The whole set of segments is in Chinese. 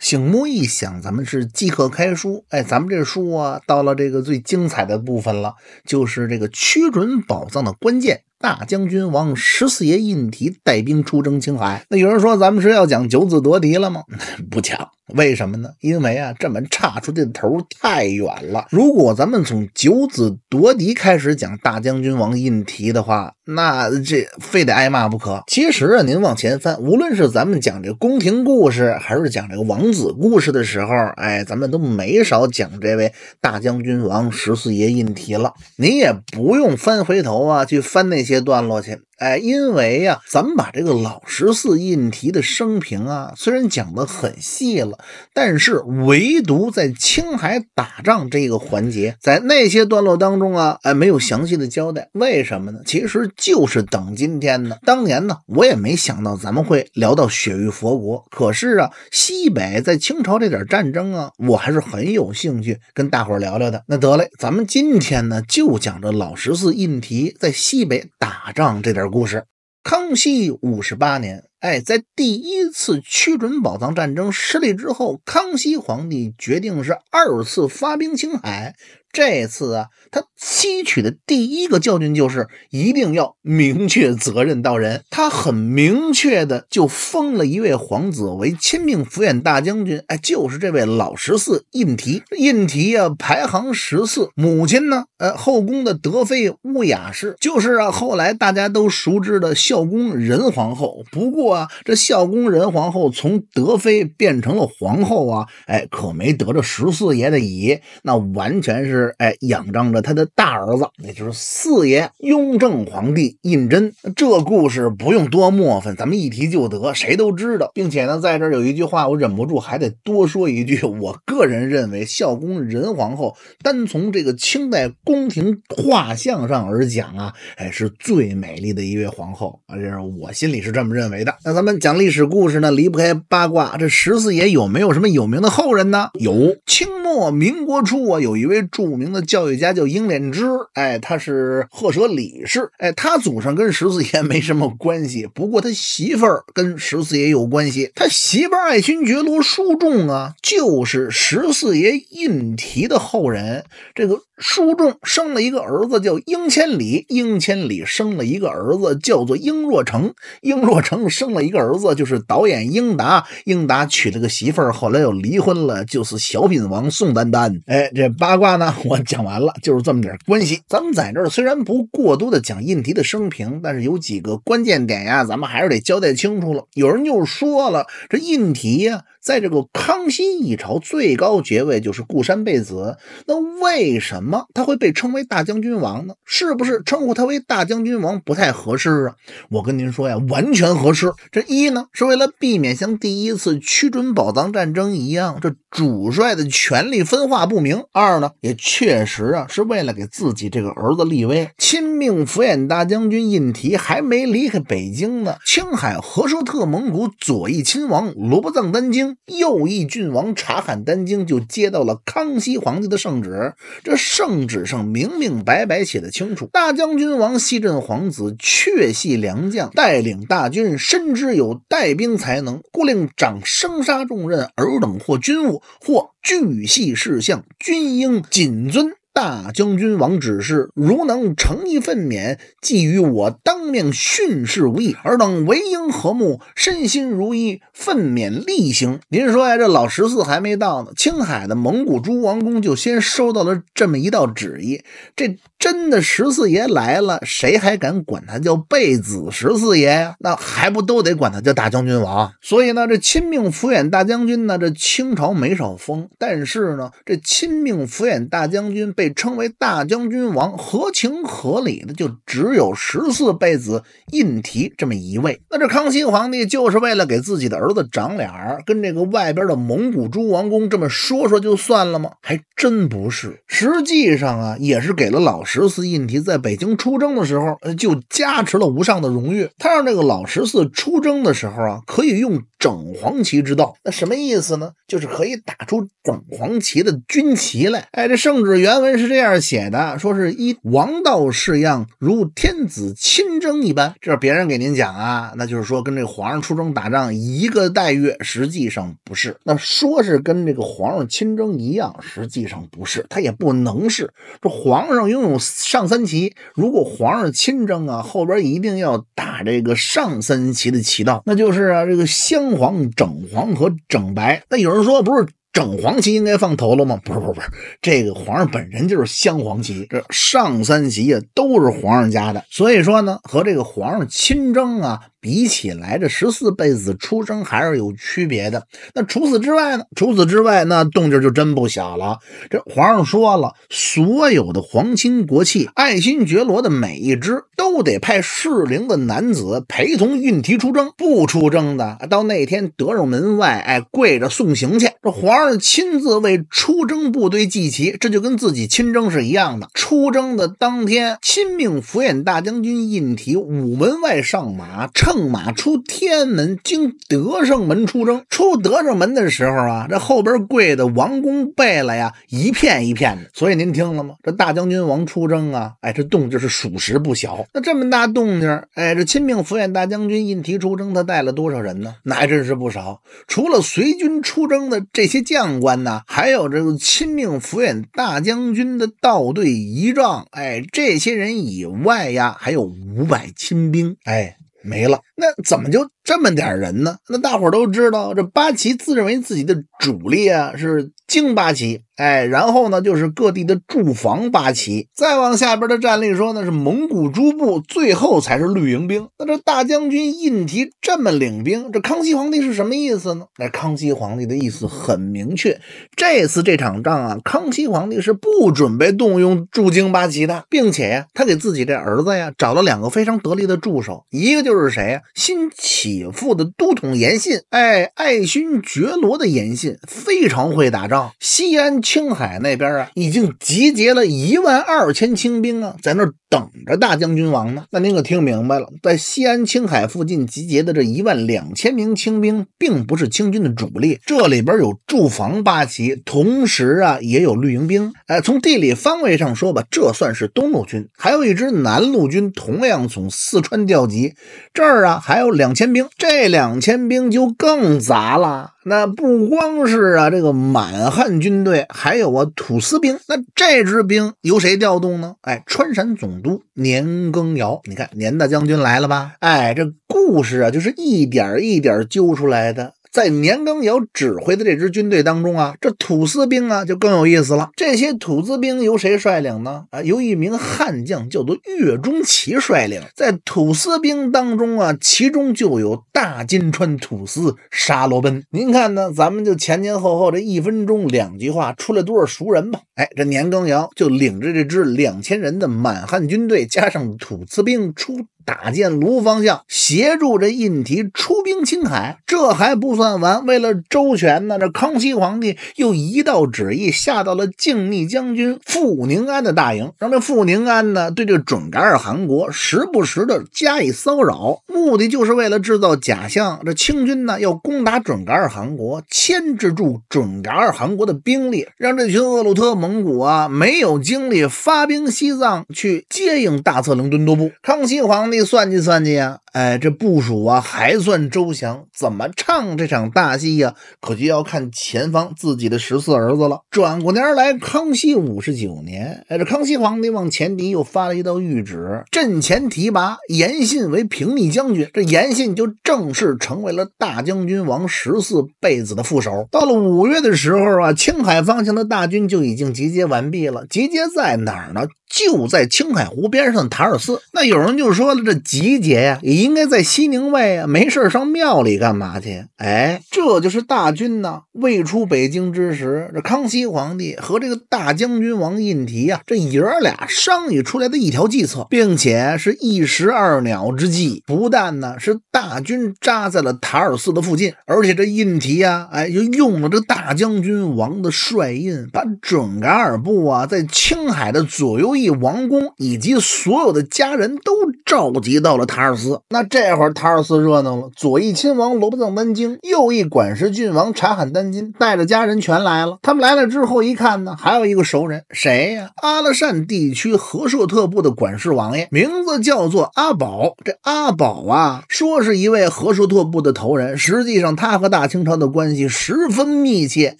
醒木一想，咱们是即刻开书。哎，咱们这书啊，到了这个最精彩的部分了，就是这个确准宝藏的关键。大将军王十四爷胤提带兵出征青海。那有人说咱们是要讲九子夺嫡了吗？不讲。为什么呢？因为啊，这门岔出的头太远了。如果咱们从九子夺嫡开始讲大将军王胤提的话，那这非得挨骂不可。其实啊，您往前翻，无论是咱们讲这宫廷故事，还是讲这个王子故事的时候，哎，咱们都没少讲这位大将军王十四爷胤提了。您也不用翻回头啊，去翻那些段落去。哎，因为呀，咱们把这个老十四胤题的生平啊，虽然讲得很细了，但是唯独在青海打仗这个环节，在那些段落当中啊，哎，没有详细的交代。为什么呢？其实就是等今天呢。当年呢，我也没想到咱们会聊到雪域佛国。可是啊，西北在清朝这点战争啊，我还是很有兴趣跟大伙聊聊的。那得嘞，咱们今天呢，就讲这老十四胤题在西北打仗这点。故事，康熙五十八年，哎，在第一次驱准宝藏战争失利之后，康熙皇帝决定是二次发兵青海。这次啊，他吸取的第一个教训就是一定要明确责任到人。他很明确的就封了一位皇子为亲命抚远大将军，哎，就是这位老十四胤禔。胤禔呀，排行十四，母亲呢，呃，后宫的德妃乌雅氏，就是啊，后来大家都熟知的孝公仁皇后。不过啊，这孝公仁皇后从德妃变成了皇后啊，哎，可没得着十四爷的宜，那完全是。哎，仰仗着他的大儿子，也就是四爷雍正皇帝胤禛。这故事不用多磨分，咱们一提就得，谁都知道。并且呢，在这儿有一句话，我忍不住还得多说一句。我个人认为，孝恭仁皇后单从这个清代宫廷画像上而讲啊，哎，是最美丽的一位皇后啊，这是我心里是这么认为的。那咱们讲历史故事呢，离不开八卦。这十四爷有没有什么有名的后人呢？有，清末民国初啊，有一位著。著名的教育家叫英莲之，哎，他是赫舍里氏，哎，他祖上跟十四爷没什么关系，不过他媳妇儿跟十四爷有关系。他媳妇儿爱新觉罗淑仲啊，就是十四爷胤禔的后人。这个淑仲生了一个儿子叫英千里，英千里生了一个儿子叫做英若成，英若成生了一个儿子就是导演英达，英达娶了个媳妇儿，后来又离婚了，就是小品王宋丹丹。哎，这八卦呢？我讲完了，就是这么点关系。咱们在这儿虽然不过多的讲印题的生平，但是有几个关键点呀，咱们还是得交代清楚了。有人就说了，这印题呀。在这个康熙一朝，最高爵位就是固山贝子。那为什么他会被称为大将军王呢？是不是称呼他为大将军王不太合适啊？我跟您说呀，完全合适。这一呢，是为了避免像第一次屈准宝藏战争一样，这主帅的权力分化不明；二呢，也确实啊，是为了给自己这个儿子立威。亲命抚远大将军印提还没离开北京呢，青海和硕特蒙古左翼亲王罗卜藏丹津。右翼郡王查罕丹京就接到了康熙皇帝的圣旨，这圣旨上明明白白写的清楚：大将军王西镇皇子确系良将，带领大军，深知有带兵才能，故令掌生杀重任。尔等或军务，或巨系事项，均应谨遵。大将军王指示，如能诚意分娩，即与我当面训示无益。尔等为应和睦，身心如意，分娩力行。您说呀，这老十四还没到呢，青海的蒙古诸王公就先收到了这么一道旨意，这。真的十四爷来了，谁还敢管他叫贝子十四爷呀？那还不都得管他叫大将军王？所以呢，这亲命抚远大将军呢，这清朝没少封，但是呢，这亲命抚远大将军被称为大将军王，合情合理的就只有十四贝子胤禩这么一位。那这康熙皇帝就是为了给自己的儿子长脸儿，跟这个外边的蒙古诸王公这么说说就算了吗？还真不是，实际上啊，也是给了老。十四印提在北京出征的时候，呃，就加持了无上的荣誉。他让这个老十四出征的时候啊，可以用。整黄旗之道，那什么意思呢？就是可以打出整黄旗的军旗来。哎，这圣旨原文是这样写的，说是一王道式样，如天子亲征一般。这是别人给您讲啊，那就是说跟这皇上出征打仗一个待遇。实际上不是，那说是跟这个皇上亲征一样，实际上不是，他也不能是。这皇上拥有上三旗，如果皇上亲征啊，后边一定要打这个上三旗的旗道，那就是啊，这个相。黄整黄和整白，那有人说不是整黄旗应该放头了吗？不是不是不是，这个皇上本人就是镶黄旗，这上三旗啊都是皇上家的，所以说呢和这个皇上亲征啊。比起来，这十四辈子出生还是有区别的。那除此之外呢？除此之外，那动静就真不小了。这皇上说了，所有的皇亲国戚、爱新觉罗的每一支，都得派适龄的男子陪同运提出征。不出征的，到那天德胜门外，哎，跪着送行去。这皇上亲自为出征部队祭旗，这就跟自己亲征是一样的。出征的当天，亲命府远大将军胤提午门外上马。乘马出天安门，经德胜门出征。出德胜门的时候啊，这后边跪的王公贝勒呀，一片一片的。所以您听了吗？这大将军王出征啊，哎，这动静是属实不小。那这么大动静，哎，这亲命抚远大将军印提出征，他带了多少人呢？那还真是不少。除了随军出征的这些将官呢，还有这个亲命抚远大将军的道队仪仗，哎，这些人以外呀，还有五百亲兵，哎。没了。那怎么就这么点人呢？那大伙都知道，这八旗自认为自己的主力啊是京八旗，哎，然后呢就是各地的驻防八旗，再往下边的战力说呢是蒙古诸部，最后才是绿营兵。那这大将军印提这么领兵，这康熙皇帝是什么意思呢？那康熙皇帝的意思很明确，这次这场仗啊，康熙皇帝是不准备动用驻京八旗的，并且呀、他给自己这儿子呀找了两个非常得力的助手，一个就是谁呀？新起复的都统延信，哎，爱新觉罗的延信非常会打仗。西安青海那边啊，已经集结了一万二千清兵啊，在那等着大将军王呢。那您可听明白了，在西安青海附近集结的这一万两千名清兵，并不是清军的主力。这里边有驻防八旗，同时啊，也有绿营兵。哎，从地理方位上说吧，这算是东路军。还有一支南路军，同样从四川调集，这儿啊。还有两千兵，这两千兵就更杂了。那不光是啊，这个满汉军队，还有啊土司兵。那这支兵由谁调动呢？哎，川陕总督年羹尧，你看年大将军来了吧？哎，这故事啊，就是一点儿一点儿揪出来的。在年羹尧指挥的这支军队当中啊，这土司兵啊就更有意思了。这些土司兵由谁率领呢？啊，由一名悍将叫做岳钟琪率领。在土司兵当中啊，其中就有大金川土司沙罗奔。您看呢？咱们就前前后后这一分钟两句话，出来多少熟人吧？哎，这年羹尧就领着这支两千人的满汉军队，加上土司兵出。打箭炉方向协助这印提出兵青海，这还不算完。为了周全呢，这康熙皇帝又一道旨意下到了靖逆将军傅宁安的大营，让这傅宁安呢对这准噶尔汗国时不时的加以骚扰，目的就是为了制造假象。这清军呢要攻打准噶尔汗国，牵制住准噶尔汗国的兵力，让这群鄂鲁特蒙古啊没有精力发兵西藏去接应大策凌敦都部。康熙皇帝。算计算计呀！哎，这部署啊还算周详。怎么唱这场大戏呀？可就要看前方自己的十四儿子了。转过年来，康熙五十九年，哎，这康熙皇帝往前敌又发了一道谕旨，阵前提拔严信为平逆将军。这严信就正式成为了大将军王十四贝子的副手。到了五月的时候啊，青海方向的大军就已经集结完毕了。集结在哪儿呢？就在青海湖边上塔尔寺。那有人就说了，这集结呀，一你应该在西宁外啊，没事上庙里干嘛去？哎，这就是大军呢，未出北京之时，这康熙皇帝和这个大将军王胤提啊，这爷儿俩商议出来的一条计策，并且是一石二鸟之计。不但呢是大军扎在了塔尔寺的附近，而且这胤提啊，哎，又用了这大将军王的帅印，把准噶尔部啊在青海的左右翼王宫以及所有的家人都召集到了塔尔寺。那这会儿塔尔寺热闹了，左翼亲王罗卜藏丹津，右翼管事郡王查罕丹津，带着家人全来了。他们来了之后一看呢，还有一个熟人，谁呀？阿拉善地区和硕特部的管事王爷，名字叫做阿宝。这阿宝啊，说是一位和硕特部的头人，实际上他和大清朝的关系十分密切，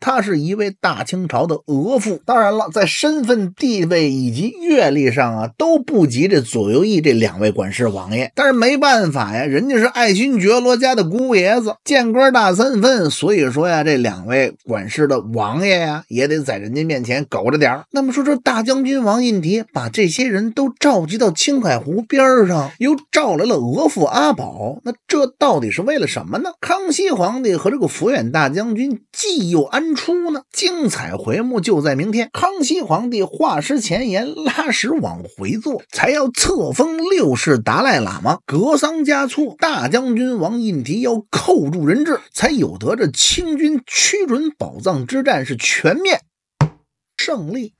他是一位大清朝的额驸。当然了，在身份地位以及阅历上啊，都不及这左右翼这两位管事王爷，但是没。办法呀，人家是爱新觉罗家的姑爷子，见官大三分，所以说呀，这两位管事的王爷呀，也得在人家面前苟着点那么说，这大将军王应迪把这些人都召集到青海湖边上，又召来了额驸阿宝，那这到底是为了什么呢？康熙皇帝和这个抚远大将军既又安出呢？精彩回目就在明天。康熙皇帝化石前言，拉屎往回坐，才要册封六世达赖喇嘛格。国丧家措大将军王印迪要扣住人质，才有得这清军屈准宝藏之战是全面胜利。